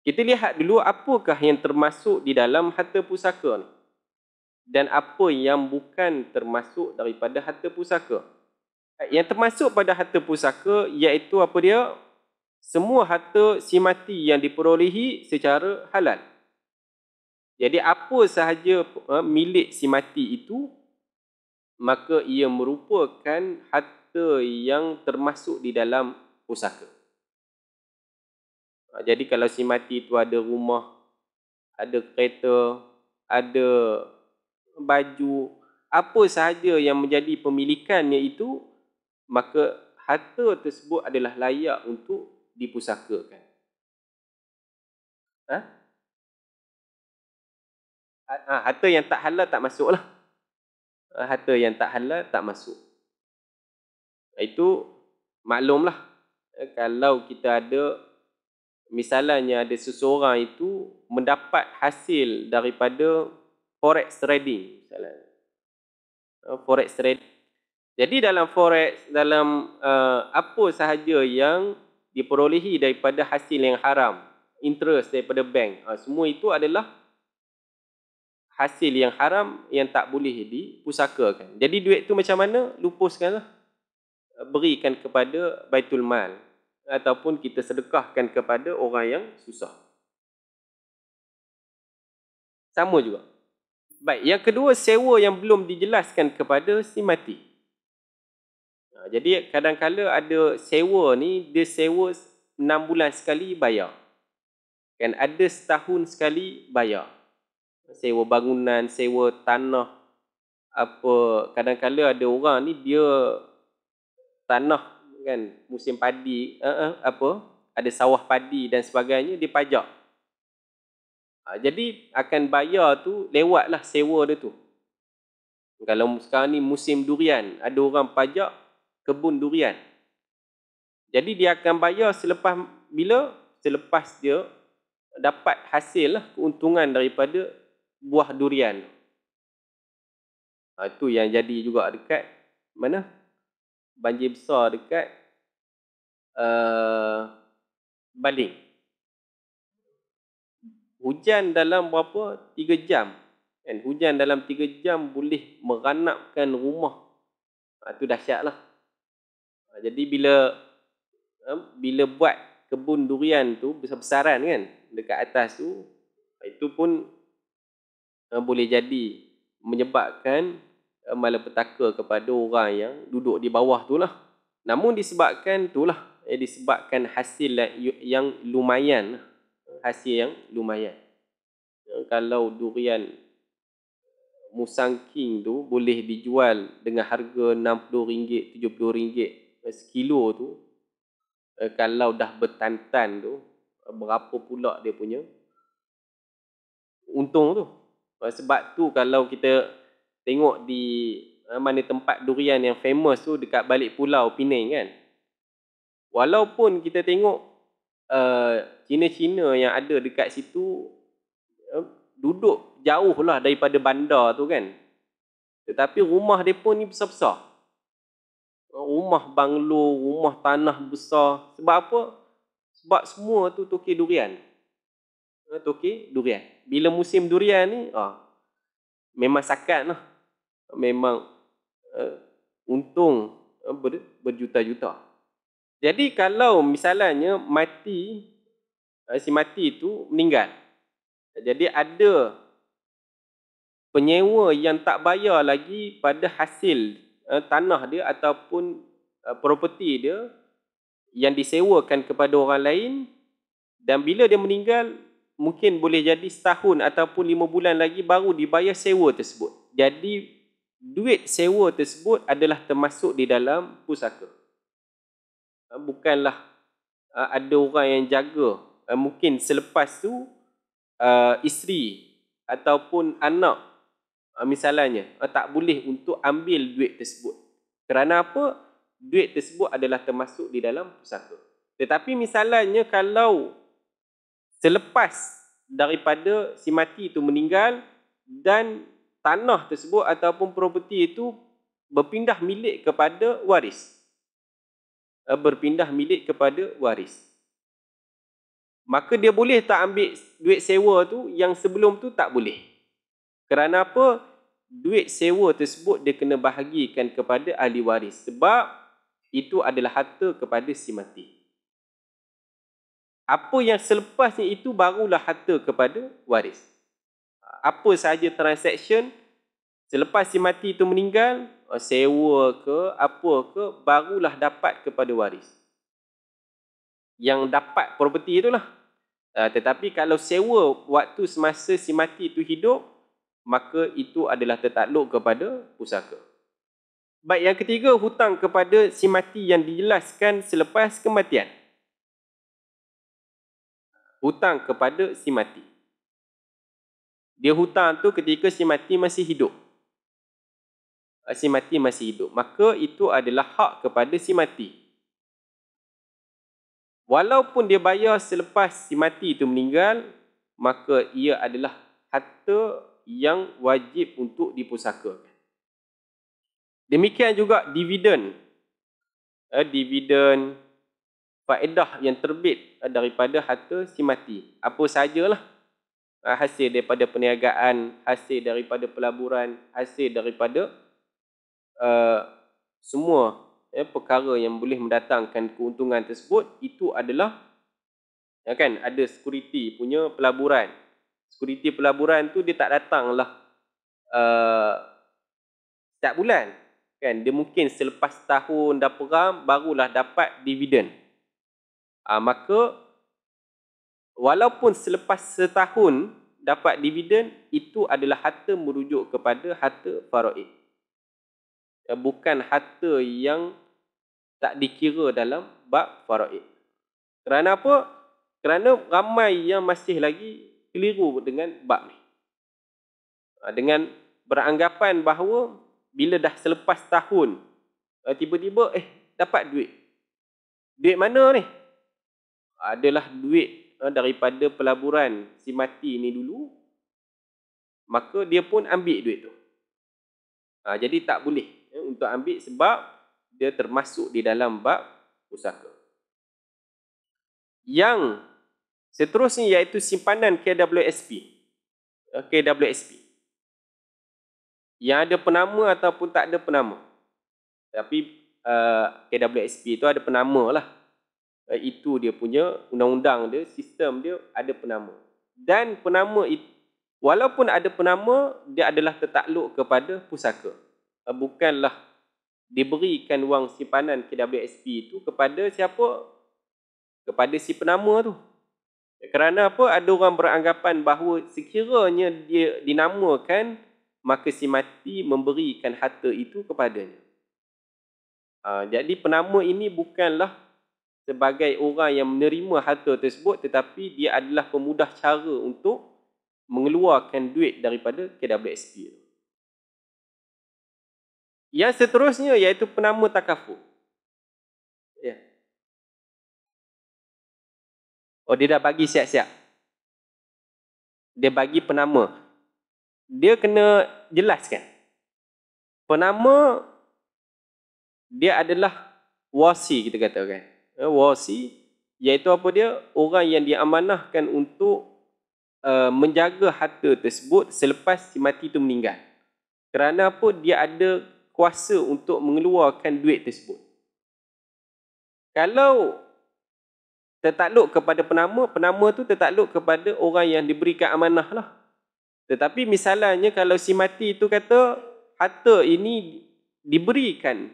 Kita lihat dulu apakah yang termasuk di dalam harta pusaka ni. Dan apa yang bukan termasuk daripada harta pusaka. Yang termasuk pada harta pusaka iaitu apa dia? Semua harta si mati yang diperolehi secara halal. Jadi apa sahaja eh, milik si mati itu maka ia merupakan harta yang termasuk di dalam pusaka. Ha, jadi kalau si mati itu ada rumah, ada kereta, ada baju, apa sahaja yang menjadi pemilikannya itu, maka harta tersebut adalah layak untuk dipusakakan. Ha? Ha, harta yang tak halal tak masuklah. Eh, harta yang tak halal tak masuk. Itu maklumlah. Eh, kalau kita ada misalnya ada seseorang itu mendapat hasil daripada forex trading misalnya. Eh, forex trading. Jadi dalam forex dalam uh, apa sahaja yang diperolehi daripada hasil yang haram, interest daripada bank, semua itu adalah hasil yang haram yang tak boleh dipusakakan. Jadi duit tu macam mana? Lupuskanlah. Berikan kepada Baitul Mal ataupun kita sedekahkan kepada orang yang susah. Sama juga. Baik, yang kedua sewa yang belum dijelaskan kepada si mati. Ha, jadi kadang-kadang ada sewa ni dia sewa 6 bulan sekali bayar. Kan ada setahun sekali bayar sewa bangunan, sewa tanah apa kadang-kala ada orang ni dia tanah kan musim padi uh -uh, apa ada sawah padi dan sebagainya dia pajak ha, jadi akan bayar tu lewatlah sewa dia tu kalau sekarang ni musim durian ada orang pajak kebun durian jadi dia akan bayar selepas bila selepas dia dapat hasil lah keuntungan daripada buah durian. Ha, itu yang jadi juga dekat mana? Banjir besar dekat uh, eh, Baling. Hujan dalam berapa? tiga jam. Kan? Hujan dalam tiga jam boleh meranapkan rumah. Itu ha, dahsyat lah. Ha, jadi bila ha, bila buat kebun durian tu besar-besaran kan dekat atas tu itu pun Eh, boleh jadi menyebabkan eh, malapetaka kepada orang yang duduk di bawah tu lah. Namun disebabkan tu lah, eh, disebabkan hasil yang lumayan, lah. hasil yang lumayan. Eh, kalau durian Musang King tu boleh dijual dengan harga RM60, RM70 sekilo tu, kalau dah bertantan tu, berapa pula dia punya untung tu. Sebab tu kalau kita tengok di eh, mana tempat durian yang famous tu dekat balik pulau Penang kan. Walaupun kita tengok eh, Cina-Cina uh, yang ada dekat situ uh, duduk jauh lah daripada bandar tu kan. Tetapi rumah mereka ni besar-besar. Rumah banglo, rumah tanah besar. Sebab apa? Sebab semua tu toki durian tokek durian. Bila musim durian ni, ah, memang sakat lah. Memang uh, untung uh, ber, berjuta-juta. Jadi kalau misalnya mati, uh, si mati tu meninggal. Jadi ada penyewa yang tak bayar lagi pada hasil uh, tanah dia ataupun uh, properti dia yang disewakan kepada orang lain dan bila dia meninggal mungkin boleh jadi setahun ataupun lima bulan lagi baru dibayar sewa tersebut. Jadi duit sewa tersebut adalah termasuk di dalam pusaka. Ah, bukanlah ah, ada orang yang jaga. Ah, mungkin selepas tu isteri ataupun anak misalnya tak boleh untuk ambil duit tersebut. Kerana apa? Duit tersebut adalah termasuk di dalam pusaka. Tetapi misalnya kalau selepas daripada si mati itu meninggal dan tanah tersebut ataupun properti itu berpindah milik kepada waris. Eh, berpindah milik kepada waris. Maka dia boleh tak ambil duit sewa tu yang sebelum tu tak boleh. Kerana apa? Duit sewa tersebut dia kena bahagikan kepada ahli waris. Sebab itu adalah harta kepada si mati. Apa yang selepasnya itu barulah harta kepada waris. Apa sahaja transaksi selepas si mati itu meninggal, eh, sewa ke apa ke, barulah dapat kepada waris. Yang dapat property itulah. Eh, tetapi kalau sewa waktu semasa si mati itu hidup, maka itu adalah tertakluk kepada pusaka. Baik, yang ketiga hutang kepada si mati yang dijelaskan selepas kematian hutang kepada si mati. Dia hutang tu ketika si mati masih hidup. Eh, si mati masih hidup. Maka itu adalah hak kepada si mati. Walaupun dia bayar selepas si mati itu meninggal, maka ia adalah harta yang wajib untuk dipusakakan. Demikian juga dividen. Eh, dividen, faedah yang terbit eh, daripada harta si mati. Apa sajalah eh, hasil daripada perniagaan, hasil daripada pelaburan, hasil daripada uh, semua ya, perkara yang boleh mendatangkan keuntungan tersebut, itu adalah ya kan, ada sekuriti punya pelaburan. sekuriti pelaburan tu dia tak datanglah uh, setiap bulan. Kan? Dia mungkin selepas tahun dah perang, barulah dapat dividen uh, maka walaupun selepas setahun dapat dividen itu adalah harta merujuk kepada harta faraid uh, bukan harta yang tak dikira dalam bab faraid kerana apa kerana ramai yang masih lagi keliru dengan bab ni uh, dengan beranggapan bahawa bila dah selepas tahun eh, tiba-tiba eh dapat duit duit mana ni adalah duit eh, daripada pelaburan si mati ni dulu maka dia pun ambil duit tu ha, jadi tak boleh ya, untuk ambil sebab dia termasuk di dalam bab pusaka yang seterusnya iaitu simpanan KWSP ya, KWSP yang ada penama ataupun tak ada penama tapi uh, eh, KWSP tu ada penama lah Eh, itu dia punya undang-undang dia, sistem dia ada penama. Dan penama itu, walaupun ada penama, dia adalah tertakluk kepada pusaka. Eh, bukanlah diberikan wang simpanan KWSP itu kepada siapa? Kepada si penama tu. Eh, kerana apa? Ada orang beranggapan bahawa sekiranya dia dinamakan, maka si mati memberikan harta itu kepadanya. Uh, jadi penama ini bukanlah sebagai orang yang menerima harta tersebut tetapi dia adalah pemudah cara untuk mengeluarkan duit daripada KWSP. Yang seterusnya iaitu penama takaful. Ya. Oh dia dah bagi siap-siap. Dia bagi penama. Dia kena jelaskan. Penama dia adalah wasi kita katakan. Okay? Eh, wasi iaitu apa dia orang yang diamanahkan untuk uh, menjaga harta tersebut selepas si mati itu meninggal kerana apa dia ada kuasa untuk mengeluarkan duit tersebut kalau tertakluk kepada penama penama tu tertakluk kepada orang yang diberikan amanah lah tetapi misalnya kalau si mati itu kata harta ini diberikan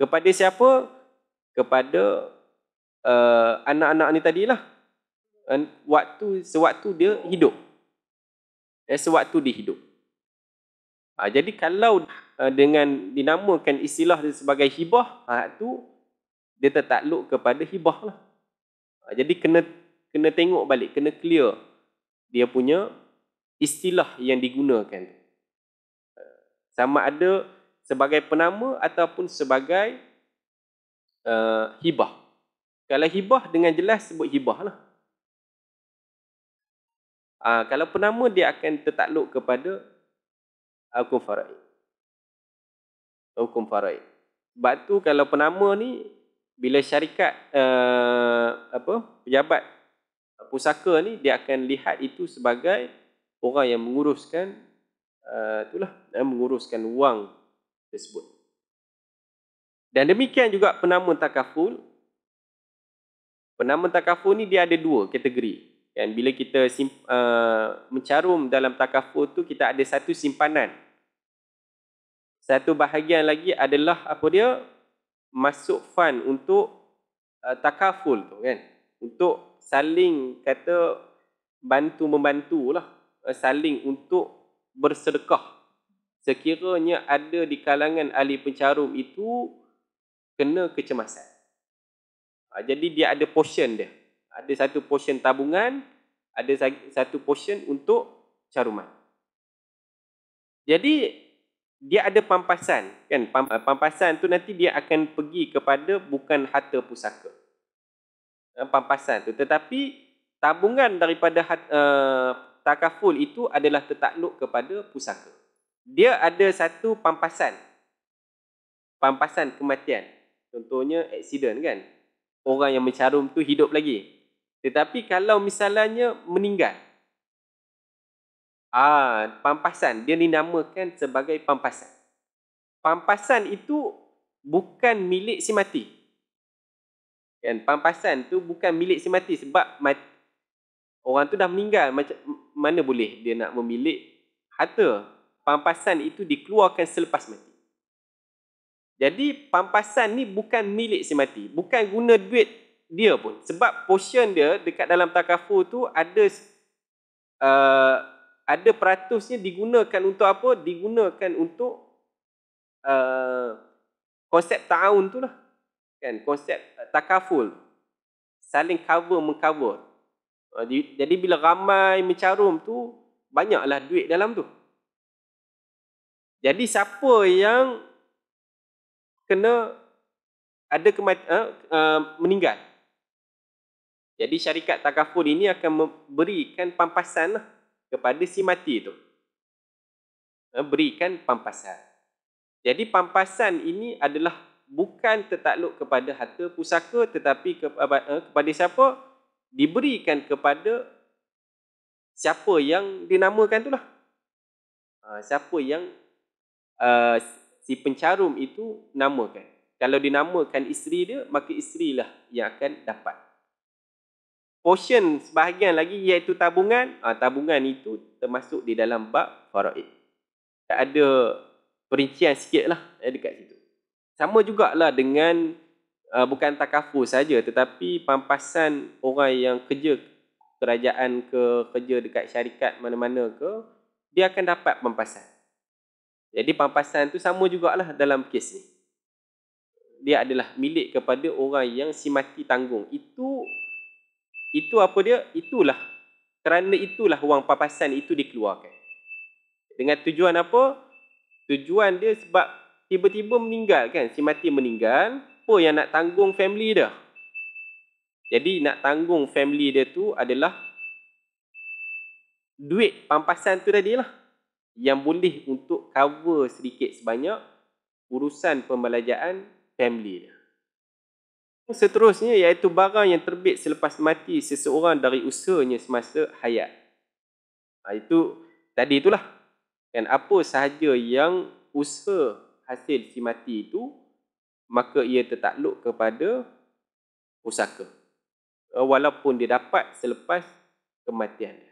kepada siapa? kepada eh, anak-anak uh, ni tadilah waktu sewaktu dia hidup eh, sewaktu dia hidup ha, jadi kalau uh, dengan dinamakan istilah dia sebagai hibah ha, tu dia tertakluk kepada hibah lah ha, jadi kena kena tengok balik kena clear dia punya istilah yang digunakan ha, sama ada sebagai penama ataupun sebagai uh, hibah. Kalau hibah dengan jelas sebut hibah lah. Uh, kalau penama dia akan tertakluk kepada hukum faraid. Hukum faraid. Sebab tu kalau penama ni bila syarikat uh, apa pejabat pusaka ni dia akan lihat itu sebagai orang yang menguruskan uh, itulah yang menguruskan wang tersebut. Dan demikian juga penama takaful. Penama takaful ni dia ada dua kategori. Dan bila kita simp, uh, mencarum dalam takaful tu, kita ada satu simpanan. Satu bahagian lagi adalah apa dia? Masuk fan untuk uh, takaful tu kan. Untuk saling kata bantu-membantu lah. Uh, saling untuk bersedekah. Sekiranya ada di kalangan ahli pencarum itu, kena kecemasan. Ha, jadi dia ada portion dia. Ada satu portion tabungan, ada satu portion untuk caruman. Jadi dia ada pampasan kan eh, pampasan tu nanti dia akan pergi kepada bukan harta pusaka eh, pampasan tu tetapi tabungan daripada uh, takaful itu adalah tertakluk kepada pusaka dia ada satu pampasan pampasan kematian Contohnya aksiden kan. Orang yang mencarum tu hidup lagi. Tetapi kalau misalnya meninggal. Ah, pampasan dia dinamakan sebagai pampasan. Pampasan itu bukan milik si mati. Kan pampasan tu bukan milik si mati sebab mati. orang tu dah meninggal macam mana boleh dia nak memilik harta? Pampasan itu dikeluarkan selepas mati. Jadi pampasan ni bukan milik si mati, bukan guna duit dia pun. Sebab portion dia dekat dalam takaful tu ada uh, ada peratusnya digunakan untuk apa? Digunakan untuk uh, konsep ta'awun tu lah. Kan? Konsep uh, takaful. Saling cover mengcover. Uh, di, jadi bila ramai mencarum tu, banyaklah duit dalam tu. Jadi siapa yang kena ada kemat, uh, eh, uh, eh, meninggal. Jadi syarikat takaful ini akan memberikan pampasan lah kepada si mati itu. Uh, eh, berikan pampasan. Jadi pampasan ini adalah bukan tertakluk kepada harta pusaka tetapi ke, uh, kepada siapa? Diberikan kepada siapa yang dinamakan itulah. Uh, siapa yang uh, si pencarum itu namakan. Kalau dinamakan isteri dia, maka isteri lah yang akan dapat. Portion sebahagian lagi iaitu tabungan, ah, tabungan itu termasuk di dalam bab faraid. Tak ada perincian sikit lah eh, dekat situ. Sama jugalah dengan ah, bukan takafur saja tetapi pampasan orang yang kerja kerajaan ke kerja dekat syarikat mana-mana ke dia akan dapat pampasan jadi pampasan tu sama jugalah dalam kes ni. Dia adalah milik kepada orang yang si mati tanggung. Itu itu apa dia? Itulah. Kerana itulah wang pampasan itu dikeluarkan. Dengan tujuan apa? Tujuan dia sebab tiba-tiba meninggal kan. Si mati meninggal. Apa yang nak tanggung family dia? Jadi nak tanggung family dia tu adalah duit pampasan tu tadi lah yang boleh untuk cover sedikit sebanyak urusan pembelajaran family dia. Seterusnya iaitu barang yang terbit selepas mati seseorang dari usahanya semasa hayat. Ha, itu tadi itulah. Dan apa sahaja yang usaha hasil si mati itu maka ia tertakluk kepada pusaka. Ha, walaupun dia dapat selepas kematiannya.